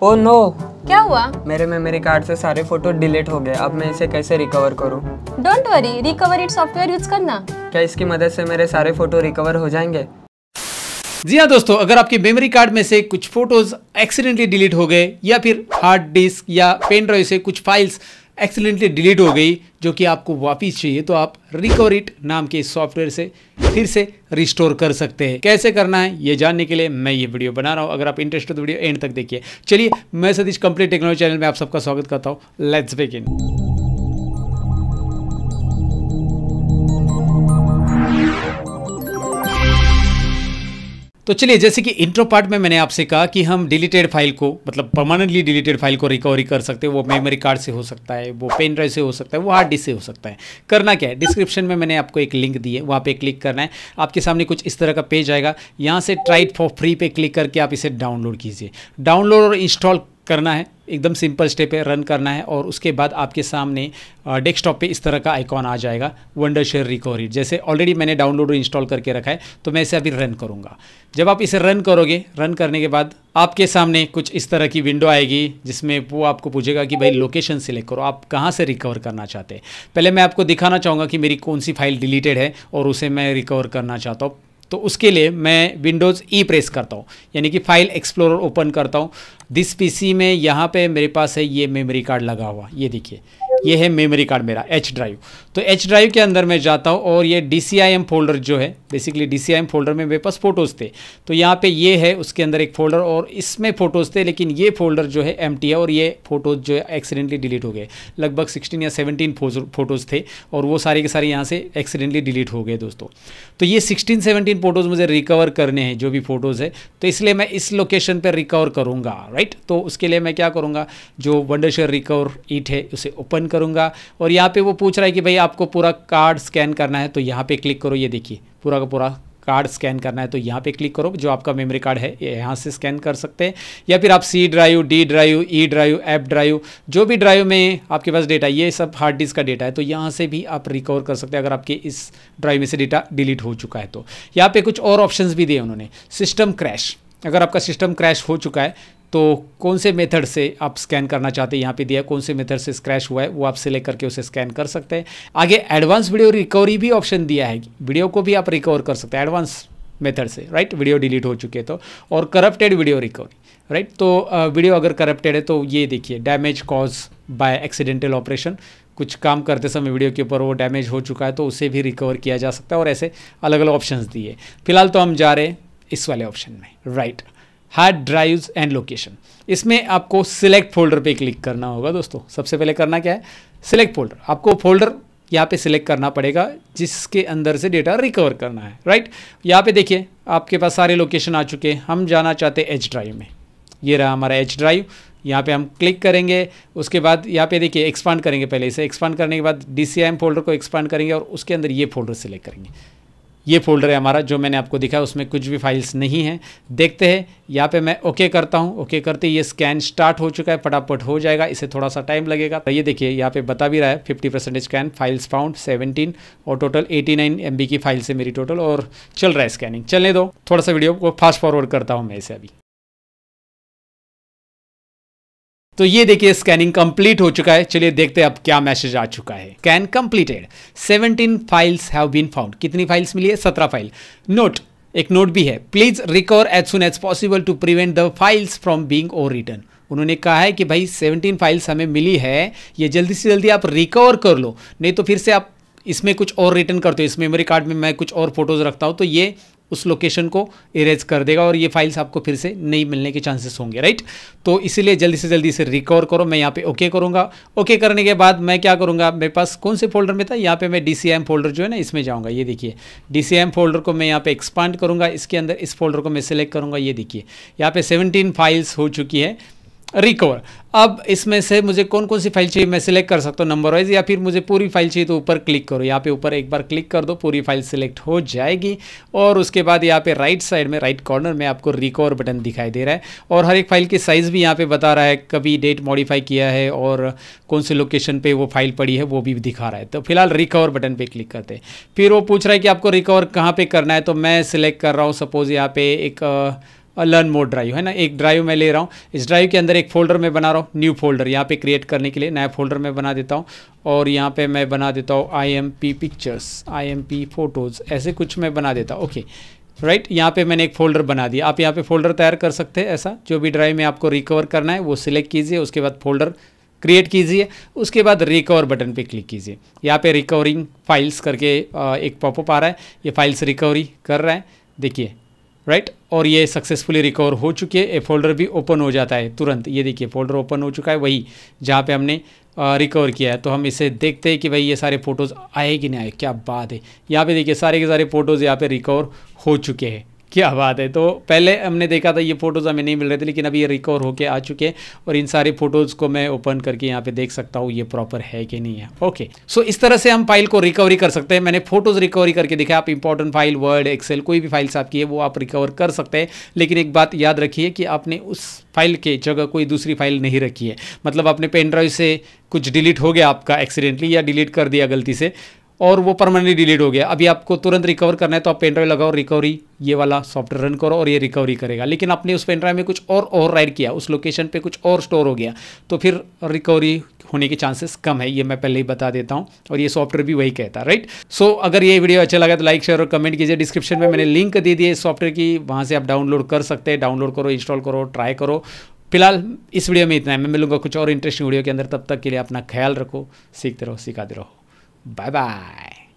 ओ oh, no क्या हुआ मेरे मेमोरी कार्ड से सारे फोटो डिलीट हो गए अब मैं इसे कैसे रिकवर करूं? Don't worry recover it software use करना क्या इसकी मदद से मेरे सारे फोटो रिकवर हो जाएंगे जी हाँ दोस्तों अगर आपके मेमोरी कार्ड में से कुछ फोटोज एक्सीडेंटली डिलीट हो गए या फिर हार्ड डिस्क या पेन ड्राइव से कुछ फाइल्स एक्सीडेंटली डिलीट हो गई जो कि आपको वापिस चाहिए तो आप रिकवरिट नाम के सॉफ्टवेयर से फिर से रिस्टोर कर सकते हैं कैसे करना है ये जानने के लिए मैं ये वीडियो बना रहा हूँ अगर आप इंटरेस्ट तो वीडियो एंड तक देखिए चलिए मैं सतीश कंप्लीट टेक्नोलॉजी चैनल में आप सबका स्वागत करता हूँ लेट्स बिगिन तो चलिए जैसे कि इंट्रो पार्ट में मैंने आपसे कहा कि हम डिलीटेड फाइल को मतलब परमानेंटली डिलीटेड फाइल को रिकवरी कर सकते हैं वो मेमोरी कार्ड से हो सकता है वो पेन ड्राइव से हो सकता है वो हार्ड डिस्क से हो सकता है करना क्या है डिस्क्रिप्शन में मैंने आपको एक लिंक दी है वहाँ पर क्लिक करना है आपके सामने कुछ इस तरह का पेज आएगा यहाँ से ट्राइट फॉर फ्री पे क्लिक करके आप इसे डाउनलोड कीजिए डाउनलोड और इंस्टॉल करना है एकदम सिंपल स्टेप है रन करना है और उसके बाद आपके सामने डेस्कटॉप पे इस तरह का आइकॉन आ जाएगा वंडर शेयर रिकवरी जैसे ऑलरेडी मैंने डाउनलोड और इंस्टॉल करके रखा है तो मैं इसे अभी रन करूँगा जब आप इसे रन करोगे रन करने के बाद आपके सामने कुछ इस तरह की विंडो आएगी जिसमें वो आपको पूछेगा कि भाई लोकेशन सिलेक्ट करो आप कहाँ से रिकवर करना चाहते हैं पहले मैं आपको दिखाना चाहूँगा कि मेरी कौन सी फाइल डिलीटेड है और उसे मैं रिकवर करना चाहता हूँ तो उसके लिए मैं विंडोज़ ई प्रेस करता हूँ यानी कि फाइल एक्सप्लोरर ओपन करता हूँ दिस पीसी में यहाँ पे मेरे पास है ये मेमोरी कार्ड लगा हुआ ये देखिए ये है मेमोरी कार्ड मेरा एच ड्राइव तो एच ड्राइव के अंदर मैं जाता हूँ और ये डी फोल्डर जो है बेसिकली डी फोल्डर में मेरे पास फ़ोटोज़ थे तो यहाँ पे ये है उसके अंदर एक फ़ोल्डर और इसमें फ़ोटोज़ थे लेकिन ये फ़ोल्डर जो है एम है और ये फ़ोटोज़ जो है एक्सीडेंटली डिलीट हो गए लगभग सिक्सटीन या सेवनटीन फ़ोटोज़ थे और वो सारे के सारे यहाँ से एक्सीडेंटली डिलीट हो गए दोस्तों तो ये सिक्सटीन सेवनटीन फ़ोटोज़ मुझे रिकवर करने हैं जो भी फ़ोटोज़ है तो इसलिए मैं इस लोकेशन पर रिकवर करूँगा राइट तो उसके लिए मैं क्या करूँगा जो वंडर शेयर रिकवर ईट है उसे ओपन करूँगा और यहाँ पे वो पूछ रहा है कि भाई आपको पूरा कार्ड स्कैन करना है तो यहाँ पे क्लिक करो ये देखिए पूरा का पूरा कार्ड स्कैन करना है तो यहाँ पे क्लिक करो जो आपका मेमोरी कार्ड है यहाँ से स्कैन कर सकते हैं या फिर आप C drive D drive E drive F drive जो भी ड्राइव में आपके पास डेटा ये सब हार्ड डिस्क का डेटा है तो यहाँ से भी आप रिकवर कर सकते हैं अगर आपके इस ड्राइव में से डेटा डिलीट हो चुका है तो यहाँ पर कुछ और ऑप्शन भी दिए उन्होंने सिस्टम क्रैश अगर आपका सिस्टम क्रैश हो चुका है तो कौन से मेथड से आप स्कैन करना चाहते हैं यहाँ पे दिया कौन से मेथड से स्क्रैच हुआ है वो आप सिलेक्ट करके उसे स्कैन कर सकते हैं आगे एडवांस वीडियो रिकवरी भी ऑप्शन दिया है वीडियो को भी आप रिकवर कर सकते हैं एडवांस मेथड से राइट वीडियो डिलीट हो चुके तो और करप्टेड वीडियो रिकवरी राइट तो वीडियो अगर करप्टेड है तो ये देखिए damage cause by accidental operation कुछ काम करते समय वीडियो के ऊपर वो डैमेज हो चुका है तो उसे भी रिकवर किया जा सकता है और ऐसे अलग अलग ऑप्शंस दिए फिलहाल तो हम जा रहे हैं इस वाले ऑप्शन में right right. Hard drives and location इसमें आपको सिलेक्ट फोल्डर पे क्लिक करना होगा दोस्तों सबसे पहले करना क्या है सिलेक्ट फोल्डर आपको फोल्डर यहाँ पे सिलेक्ट करना पड़ेगा जिसके अंदर से डेटा रिकवर करना है राइट यहाँ पे देखिए आपके पास सारे लोकेशन आ चुके हैं हम जाना चाहते हैं एच ड्राइव में ये रहा हमारा एच ड्राइव यहाँ पे हम क्लिक करेंगे उसके बाद यहाँ पे देखिए एक्सपांड करेंगे पहले इसे एक्सपांड करने के बाद डी फोल्डर को एक्सपांड करेंगे और उसके अंदर ये फोल्डर सिलेक्ट करेंगे ये फोल्डर है हमारा जो मैंने आपको दिखा उसमें कुछ भी फाइल्स नहीं है देखते हैं यहाँ पे मैं ओके करता हूँ ओके करते ये स्कैन स्टार्ट हो चुका है फटाफट हो जाएगा इसे थोड़ा सा टाइम लगेगा तो ये देखिए यहाँ पे बता भी रहा है fifty percentage scan files found seventeen और total eighty nine M B की फाइल्स है मेरी टोटल और चल रहा है स्कैनिंग चलने दो थोड़ा सा वीडियो को फास्ट फॉरवर्ड करता हूँ मैं इसे अभी तो ये देखिए स्कैनिंग कंप्लीट हो चुका है चलिए देखते हैं अब क्या मैसेज आ चुका है scan completed 17 files have been found कितनी फाइल्स मिली है सत्रह फाइल नोट एक नोट भी है please recover as soon as possible to prevent the files from being overwritten उन्होंने कहा है कि भाई 17 फाइल्स हमें मिली है ये जल्दी से जल्दी आप रिकवर कर लो नहीं तो फिर से आप इसमें कुछ और रिटर्न करते हो इस मेमोरी कार्ड में मैं कुछ और फोटोज़ रखता हूँ तो ये उस लोकेशन को इरेज कर देगा और ये फाइल्स आपको फिर से नहीं मिलने के चांसेस होंगे राइट तो इसीलिए जल्दी से जल्दी इसे रिकवर करो मैं यहाँ पे ओके okay करूँगा ओके okay करने के बाद मैं क्या करूँगा मेरे पास कौन से फोल्डर में था यहाँ पे मैं डी फोल्डर जो है ना इसमें जाऊँगा ये देखिए डी फोल्डर को मैं यहाँ पर एक्सपांड करूँगा इसके अंदर इस फोल्डर को मैं सिलेक्ट करूँगा ये देखिए यहाँ पर सेवनटीन फाइल्स हो चुकी है रिकवर अब इसमें से मुझे कौन कौन सी फाइल चाहिए मैं सिलेक्ट कर सकता हूँ नंबर वाइज या फिर मुझे पूरी फाइल चाहिए तो ऊपर क्लिक करो यहाँ पे ऊपर एक बार क्लिक कर दो पूरी फाइल सिलेक्ट हो जाएगी और उसके बाद यहाँ पे राइट साइड में राइट कॉर्नर में आपको रिकवर बटन दिखाई दे रहा है और हर एक फाइल की साइज़ भी यहाँ पर बता रहा है कभी डेट मॉडिफाई किया है और कौन से लोकेशन पर वो फाइल पड़ी है वो भी दिखा रहा है तो फिलहाल रिकवर बटन पर क्लिक करते हैं फिर वो पूछ रहा है कि आपको रिकवर कहाँ पर करना है तो मैं सिलेक्ट कर रहा हूँ सपोज़ यहाँ पे एक लर्न मोड ड्राइव है ना एक ड्राइव मैं ले रहा हूँ इस ड्राइव के अंदर एक फोल्डर में बना रहा हूँ न्यू फोल्डर यहाँ पे क्रिएट करने के लिए नया फोल्डर में बना देता हूँ और यहाँ पे मैं बना देता हूँ I M P pictures I M P photos ऐसे कुछ मैं बना देता हूँ ओके राइट यहाँ पे मैंने एक फोल्डर बना दिया आप यहाँ पे फोल्डर तैयार कर सकते हैं ऐसा जो भी ड्राइव में आपको रिकवर करना है वो सिलेक्ट कीजिए उसके बाद फोल्डर क्रिएट कीजिए उसके बाद रिकवर बटन पे क्लिक कीजिए यहाँ पे रिकवरिंग फाइल्स करके एक पॉपअप आ रहा है ये फाइल्स रिकवरी कर रहा है देखिए राइट और ये सक्सेसफुली रिकवर हो चुकी है ए फोल्डर भी ओपन हो जाता है तुरंत ये देखिए फोल्डर ओपन हो चुका है वही जहाँ पे हमने रिकवर किया है तो हम इसे देखते हैं कि भाई ये सारे फ़ोटोज़ आए कि नहीं आए क्या बात है यहाँ पे देखिए सारे के सारे फ़ोटोज़ यहाँ पे रिकवर हो चुके हैं क्या बात है तो पहले हमने देखा था ये फ़ोटोज़ हमें नहीं मिल रहे थे लेकिन अभी ये रिकवर होके आ चुके हैं और इन सारे फ़ोटोज़ को मैं ओपन करके यहाँ पे देख सकता हूँ ये प्रॉपर है कि नहीं है ओके सो so, इस तरह से हम फाइल को रिकवरी कर सकते हैं मैंने फ़ोटोज़ रिकवरी करके देखा आप इंपॉर्टेंट फाइल वर्ड एक्सेल कोई भी फाइल्स आपकी है वो आप रिकवर कर सकते हैं लेकिन एक बात याद रखिए कि आपने उस फाइल के जगह कोई दूसरी फाइल नहीं रखी है मतलब आपने पेन ड्राइव से कुछ डिलीट हो गया आपका एक्सीडेंटली या डिलीट कर दिया गलती से और वो परमानेंटली डिलीट हो गया अभी आपको तुरंत रिकवर करना है तो आप पेन ड्राइव लगाओ रिकवरी ये वाला सॉफ्टवेयर रन करो और ये रिकवरी करेगा लेकिन आपने उस पेनड्राइव में कुछ और ओवर राइड किया उस लोकेशन पे कुछ और स्टोर हो गया तो फिर रिकवरी होने के चांसेस कम है ये मैं पहले ही बता देता हूँ और ये सॉफ्टवेयर भी वही कहता है राइट सो so, अगर ये वीडियो अच्छा लगा तो लाइक शेयर और कमेंट कीजिए डिस्क्रिप्शन में मैंने लिंक दे दिए इस सॉफ्टवेयर की वहाँ से आप डाउनलोड कर सकते हैं डाउनलोड करो इंस्टॉल करो ट्राई करो फिलहाल इस वीडियो में इतना है मैं मिलूंगा कुछ और इंटरेस्टिंग वीडियो के अंदर तब तक के लिए अपना ख्याल रखो सीखते रहो सिखाते रहो 拜拜。